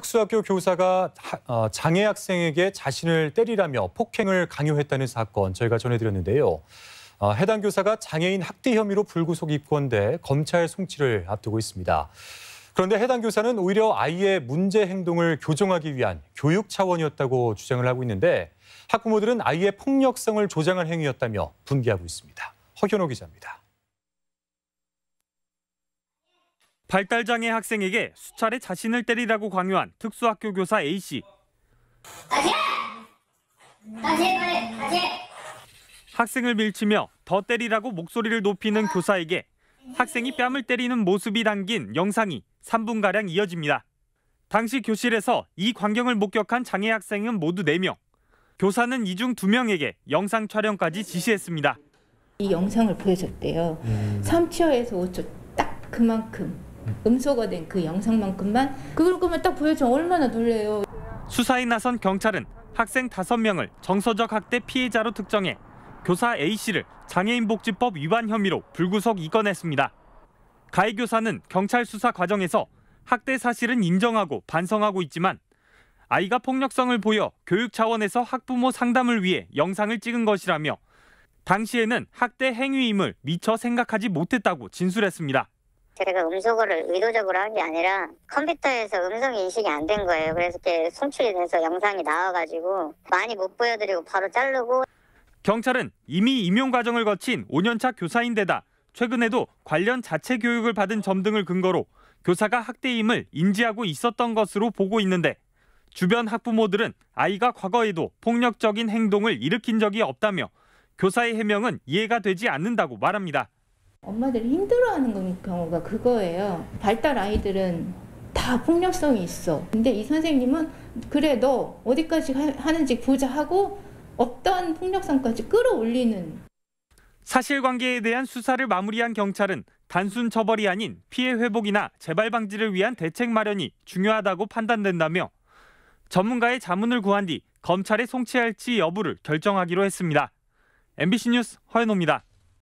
특수학교 교사가 어, 장애 학생에게 자신을 때리라며 폭행을 강요했다는 사건 저희가 전해드렸는데요. 어, 해당 교사가 장애인 학대 혐의로 불구속 입건돼 검찰 송치를 앞두고 있습니다. 그런데 해당 교사는 오히려 아이의 문제 행동을 교정하기 위한 교육 차원이었다고 주장을 하고 있는데 학부모들은 아이의 폭력성을 조장한 행위였다며 분개하고 있습니다. 허현호 기자입니다. 발달장애 학생에게 수차례 자신을 때리라고 강요한 특수학교 교사 A씨. 다시! 다시, 빨리, 다시! 학생을 밀치며 더 때리라고 목소리를 높이는 교사에게 학생이 뺨을 때리는 모습이 담긴 영상이 3분가량 이어집니다. 당시 교실에서 이 광경을 목격한 장애 학생은 모두 4명. 교사는 이 중 2명에게 영상 촬영까지 지시했습니다. 이 영상을 보여줬대요. 음. 3초에서 5초 딱 그만큼 음소거 된그 영상만큼만 그걸 거면 딱보여줘 얼마나 놀래요. 수사에 나선 경찰은 학생 5명을 정서적 학대 피해자로 특정해 교사 A씨를 장애인복지법 위반 혐의로 불구속 입건했습니다. 가해 교사는 경찰 수사 과정에서 학대 사실은 인정하고 반성하고 있지만 아이가 폭력성을 보여 교육 차원에서 학부모 상담을 위해 영상을 찍은 것이라며 당시에는 학대 행위임을 미처 생각하지 못했다고 진술했습니다. 제가 음소거를 의도적으로 한 게 아니라 컴퓨터에서 음성 인식이 안 된 거예요. 그래서 이렇게 송출이 돼서 영상이 나와가지고 많이 못 보여드리고 바로 자르고. 경찰은 이미 임용 과정을 거친 5년차 교사인데다 최근에도 관련 자체 교육을 받은 점 등을 근거로 교사가 학대임을 인지하고 있었던 것으로 보고 있는데 주변 학부모들은 아이가 과거에도 폭력적인 행동을 일으킨 적이 없다며 교사의 해명은 이해가 되지 않는다고 말합니다. 엄마들이 힘들어하는 경우가 그거예요. 발달 아이들은 다 폭력성이 있어. 근데 이 선생님은 그래 도 어디까지 하는지 보자 하고 어떠한 폭력성까지 끌어올리는. 사실관계에 대한 수사를 마무리한 경찰은 단순 처벌이 아닌 피해 회복이나 재발 방지를 위한 대책 마련이 중요하다고 판단된다며 전문가의 자문을 구한 뒤 검찰에 송치할지 여부를 결정하기로 했습니다. MBC 뉴스 허현호입니다